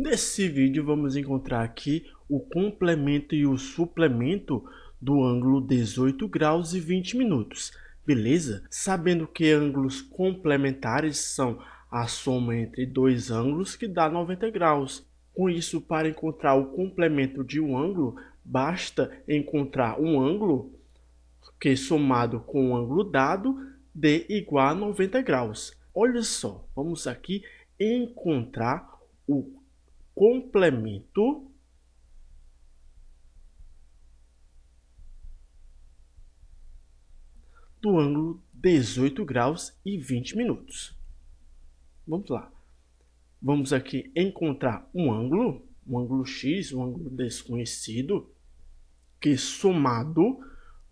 Nesse vídeo vamos encontrar aqui o complemento e o suplemento do ângulo 18 graus e 20 minutos, beleza? Sabendo que ângulos complementares são a soma entre dois ângulos que dá 90 graus. Com isso, para encontrar o complemento de um ângulo, basta encontrar um ângulo que somado com o ângulo dado dê igual a 90 graus. Olha só, vamos aqui encontrar o complemento do ângulo 18 graus e 20 minutos. Vamos lá. Vamos aqui encontrar um ângulo, um ângulo x, um ângulo desconhecido, que somado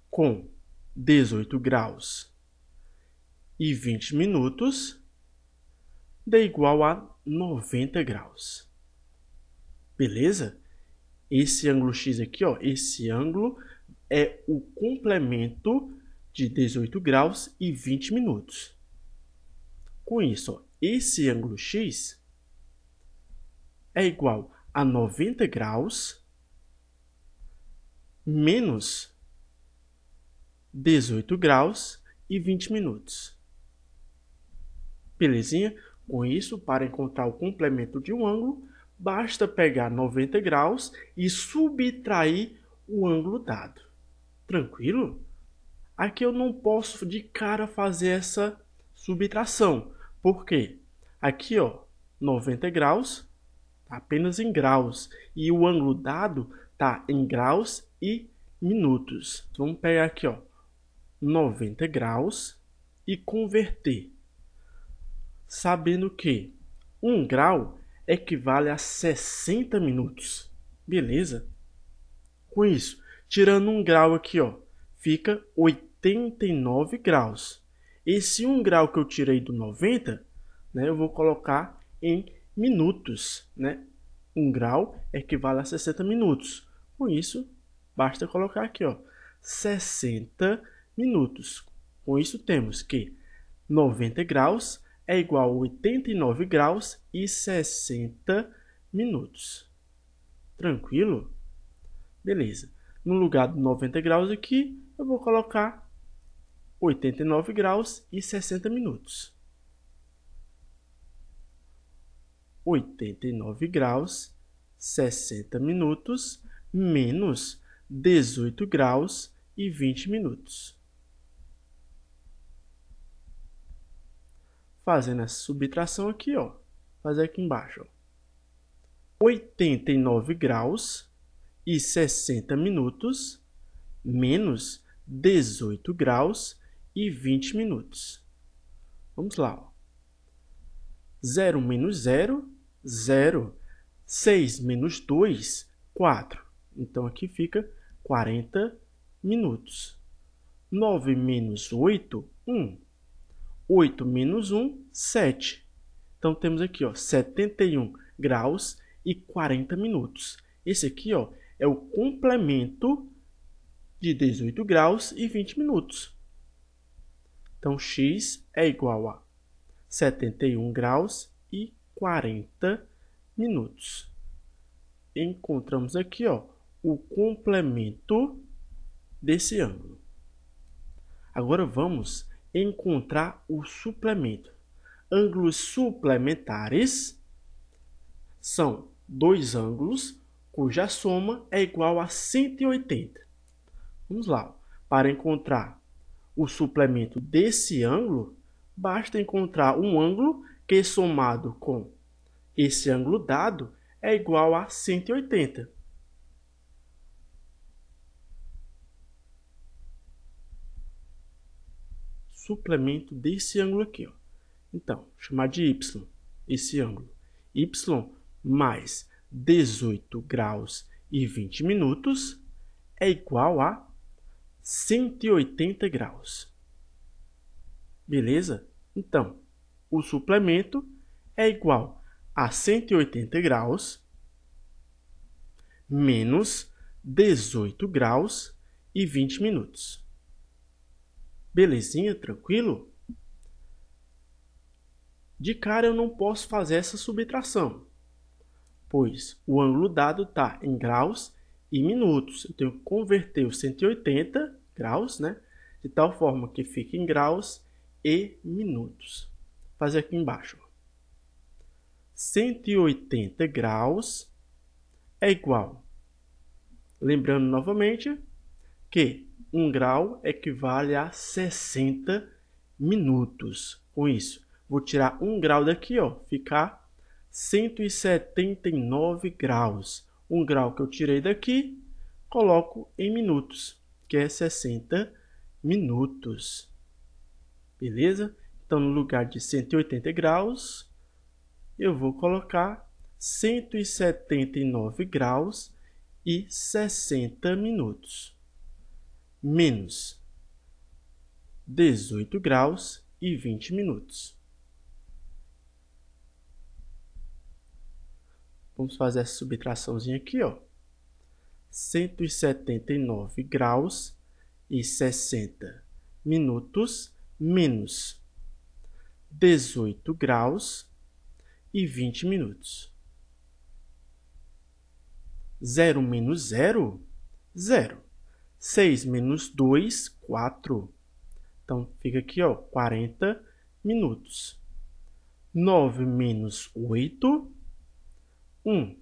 com 18 graus e 20 minutos, dá igual a 90 graus. Beleza? Esse ângulo X aqui, ó, esse ângulo é o complemento de 18 graus e 20 minutos. Com isso, ó, esse ângulo X é igual a 90 graus menos 18 graus e 20 minutos. Belezinha? Com isso, para encontrar o complemento de um ângulo, basta pegar 90 graus e subtrair o ângulo dado. Tranquilo? Aqui eu não posso de cara fazer essa subtração. Por quê? Aqui, ó, 90 graus, tá apenas em graus. E o ângulo dado tá em graus e minutos. Vamos pegar aqui, ó, 90 graus e converter. Sabendo que 1 grau equivale a 60 minutos. Beleza? Com isso, tirando um grau aqui, ó, fica 89 graus. Esse um grau que eu tirei do 90, né, eu vou colocar em minutos, né? Um grau equivale a 60 minutos. Com isso, basta colocar aqui, ó, 60 minutos. Com isso temos que 90 graus é igual a 89 graus e 60 minutos. Tranquilo? Beleza. No lugar de 90 graus aqui, eu vou colocar 89 graus e 60 minutos. 89 graus, 60 minutos, menos 18 graus e 20 minutos. fazendo essa subtração aqui, ó, fazer aqui embaixo, ó. 89 graus e 60 minutos menos 18 graus e 20 minutos. Vamos lá, ó. 0 menos 0, 0. 6 menos 2, 4. Então, aqui fica 40 minutos. 9 menos 8, 1. 8 menos 1, 7. Então temos aqui ó, 71 graus e 40 minutos. Esse aqui ó, é o complemento de 18 graus e 20 minutos. Então x é igual a 71 graus e 40 minutos. Encontramos aqui ó, o complemento desse ângulo. Agora vamos encontrar o suplemento. Ângulos suplementares são dois ângulos cuja soma é igual a 180. Vamos lá. Para encontrar o suplemento desse ângulo, basta encontrar um ângulo que somado com esse ângulo dado é igual a 180. suplemento desse ângulo aqui. Ó. Então, chamar de y esse ângulo. y mais 18 graus e 20 minutos é igual a 180 graus. Beleza? Então, o suplemento é igual a 180 graus menos 18 graus e 20 minutos. Belezinha? Tranquilo? De cara eu não posso fazer essa subtração, pois o ângulo dado está em graus e minutos. Eu tenho que converter os 180 graus, né? De tal forma que fique em graus e minutos. Vou fazer aqui embaixo. 180 graus é igual. Lembrando novamente que um grau equivale a 60 minutos. Com isso, vou tirar um grau daqui, ó, ficar 179 graus. Um grau que eu tirei daqui, coloco em minutos, que é 60 minutos. Beleza? Então, no lugar de 180 graus, eu vou colocar 179 graus e 60 minutos menos 18 graus e 20 minutos. Vamos fazer essa subtraçãozinha aqui, ó. 179 graus e 60 minutos menos 18 graus e 20 minutos. 0 menos 0, 0. 6 menos 2, 4. Então, fica aqui, ó, 40 minutos. 9 menos 8, 1.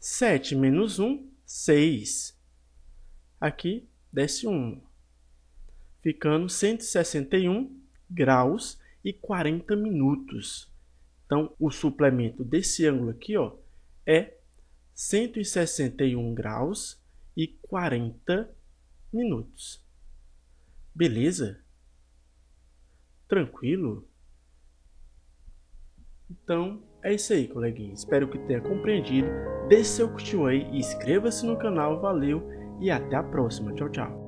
7 menos 1, 6. Aqui, desce 1. Ficando 161 graus e 40 minutos. Então, o suplemento desse ângulo aqui ó, é 161 graus e quarenta minutos. Beleza? Tranquilo? Então é isso aí, coleguinha. Espero que tenha compreendido. Deixe seu curtir aí, inscreva-se no canal. Valeu e até a próxima. Tchau, tchau.